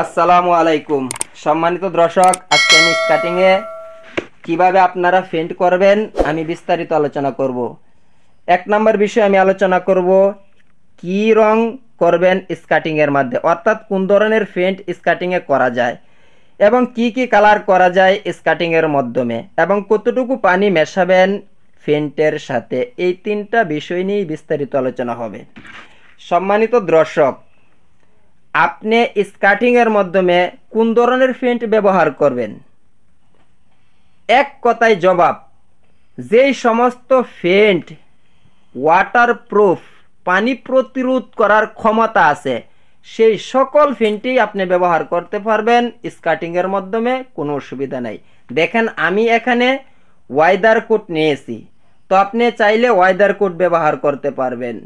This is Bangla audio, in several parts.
আসসালামু আলাইকুম সম্মানিত দর্শক আজকে আমি স্কাটিংয়ে কিভাবে আপনারা ফেন্ট করবেন আমি বিস্তারিত আলোচনা করব এক নম্বর বিষয়ে আমি আলোচনা করব কি রং করবেন স্কাটিংয়ের মধ্যে অর্থাৎ কোন ধরনের ফেন্ট স্কাটিংয়ে করা যায় এবং কি কি কালার করা যায় স্কাটিংয়ের মাধ্যমে এবং কতটুকু পানি মেশাবেন ফেন্টের সাথে এই তিনটা বিষয় নিয়েই বিস্তারিত আলোচনা হবে সম্মানিত দর্শক আপনি স্কার্টিংয়ের মাধ্যমে কোন ধরনের ফেন্ট ব্যবহার করবেন এক কথায় জবাব যেই সমস্ত ফেন্ট ওয়াটারপ্রুফ পানি প্রতিরোধ করার ক্ষমতা আছে সেই সকল ফেন্টই আপনি ব্যবহার করতে পারবেন স্কার্টিংয়ের মাধ্যমে কোনো অসুবিধা নাই দেখেন আমি এখানে ওয়াইদার কোট নিয়েছি তো আপনি চাইলে ওয়াইদার কোট ব্যবহার করতে পারবেন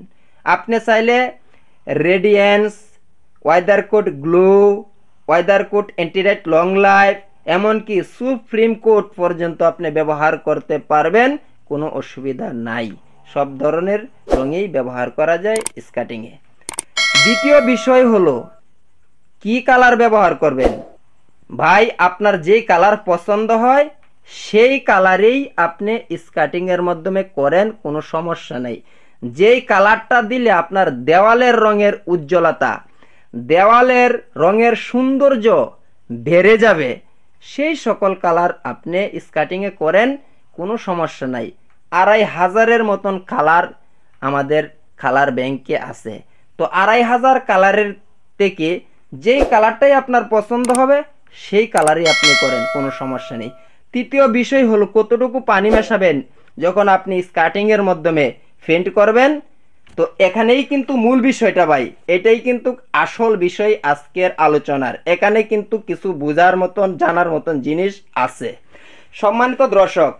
আপনি চাইলে radiance weather coat glow weather coat অ্যান্টিরাইট লং লাইফ এমনকি সুপ্রিম কোর্ট পর্যন্ত আপনি ব্যবহার করতে পারবেন কোনো অসুবিধা নাই সব ধরনের রঙেই ব্যবহার করা যায় স্কাটিংয়ে দ্বিতীয় বিষয় হলো কি কালার ব্যবহার করবেন ভাই আপনার যে কালার পছন্দ হয় সেই কালারেই আপনি স্কাটিংয়ের মাধ্যমে করেন কোনো সমস্যা নেই যেই কালারটা দিলে আপনার দেওয়ালের রঙের উজ্জ্বলতা দেওয়ালের রঙের সৌন্দর্য বেড়ে যাবে সেই সকল কালার আপনি স্কাটিংয়ে করেন কোনো সমস্যা নাই আড়াই হাজারের মতন কালার আমাদের কালার ব্যাংকে আছে তো আড়াই হাজার কালারের থেকে যেই কালারটাই আপনার পছন্দ হবে সেই কালারই আপনি করেন কোনো সমস্যা নেই তৃতীয় বিষয় হলো কতটুকু পানি মেশাবেন যখন আপনি স্কাটিংয়ের মাধ্যমে ফেন্ট করবেন তো এখানেই কিন্তু মূল বিষয়টা ভাই এটাই কিন্তু আসল বিষয় আজকের আলোচনার এখানে কিন্তু কিছু বোঝার মতন জানার মতন জিনিস আছে সম্মানিত দর্শক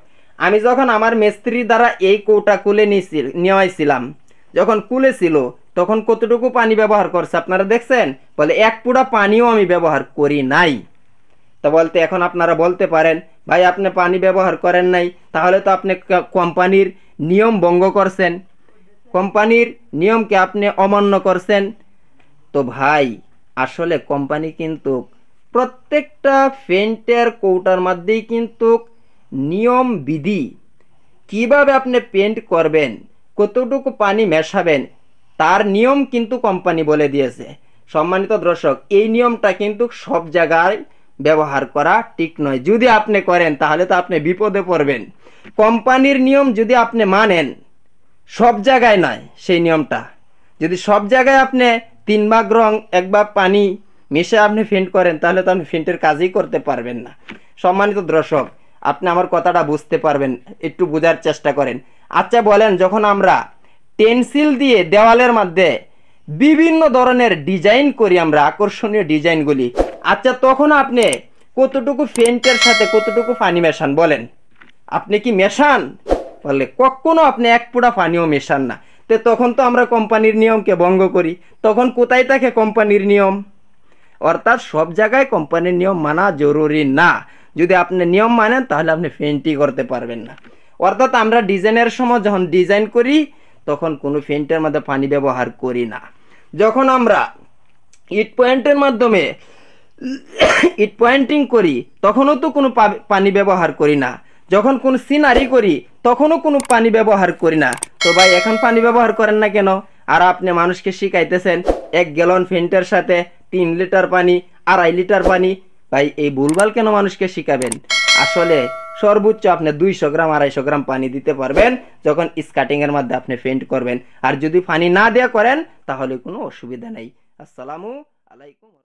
আমি যখন আমার মিস্ত্রি দ্বারা এই কৌটা কুলে নেওয়াইছিলাম যখন কুলে ছিল তখন কতটুকু পানি ব্যবহার করছে আপনারা দেখছেন বলে এক পুরা পানিও আমি ব্যবহার করি নাই তো বলতে এখন আপনারা বলতে পারেন ভাই আপনি পানি ব্যবহার করেন নাই তাহলে তো আপনি কোম্পানির নিয়ম ভঙ্গ করছেন কোম্পানির নিয়মকে আপনি অমান্য করছেন তো ভাই আসলে কোম্পানি কিন্তু প্রত্যেকটা পেন্টের কৌটার মধ্যেই কিন্তু নিয়ম বিধি কিভাবে আপনি পেন্ট করবেন কতটুকু পানি মেশাবেন তার নিয়ম কিন্তু কোম্পানি বলে দিয়েছে সম্মানিত দর্শক এই নিয়মটা কিন্তু সব জায়গায় ব্যবহার করা ঠিক নয় যদি আপনি করেন তাহলে তো আপনি বিপদে পড়বেন কোম্পানির নিয়ম যদি আপনি মানেন সব জায়গায় নাই সেই নিয়মটা যদি সব জায়গায় আপনি তিন ভাগ রং এক ভাগ পানি মিশে আপনি ফিন্ট করেন তাহলে তো আপনি ফিন্টের কাজই করতে পারবেন না সম্মানিত দর্শক আপনি আমার কথাটা বুঝতে পারবেন একটু বোঝার চেষ্টা করেন আচ্ছা বলেন যখন আমরা পেন্সিল দিয়ে দেওয়ালের মধ্যে বিভিন্ন ধরনের ডিজাইন করি আমরা আকর্ষণীয় ডিজাইনগুলি আচ্ছা তখন আপনি কতটুকু ফেন্টের সাথে কতটুকু পানি মেশান বলেন আপনি কি মেশান করলে কখনো আপনি এক পুরা পানিও মেশান না তো তখন তো আমরা কোম্পানির নিয়মকে ভঙ্গ করি তখন কোথায় থাকে কোম্পানির নিয়ম অর্থাৎ সব জায়গায় কোম্পানির নিয়ম মানা জরুরি না যদি আপনি নিয়ম মানেন তাহলে আপনি ফেন্টি করতে পারবেন না অর্থাৎ আমরা ডিজাইনের সময় যখন ডিজাইন করি তখন কোনো ফেন্টের মধ্যে পানি ব্যবহার করি না যখন আমরা ইট পয়েন্টের মাধ্যমে ইট পয়েন্টিং করি তখনও তো কোনো পানি ব্যবহার করি না যখন কোনো সিনারি করি তখনও কোনো পানি ব্যবহার করি না তো ভাই এখন পানি ব্যবহার করেন না কেন আর আপনি মানুষকে শিখাইতেছেন এক গ্যালন ফেন্টের সাথে তিন লিটার পানি আড়াই লিটার পানি ভাই এই ভুলভাল কেন মানুষকে শিখাবেন আসলে সর্বোচ্চ আপনি দুইশো গ্রাম আড়াইশো গ্রাম পানি দিতে পারবেন যখন স্কাটিংয়ের মধ্যে আপনি ফেন্ট করবেন আর যদি পানি না দেওয়া করেন তাহলে কোনো অসুবিধা নেই আসসালামু আলাইকুম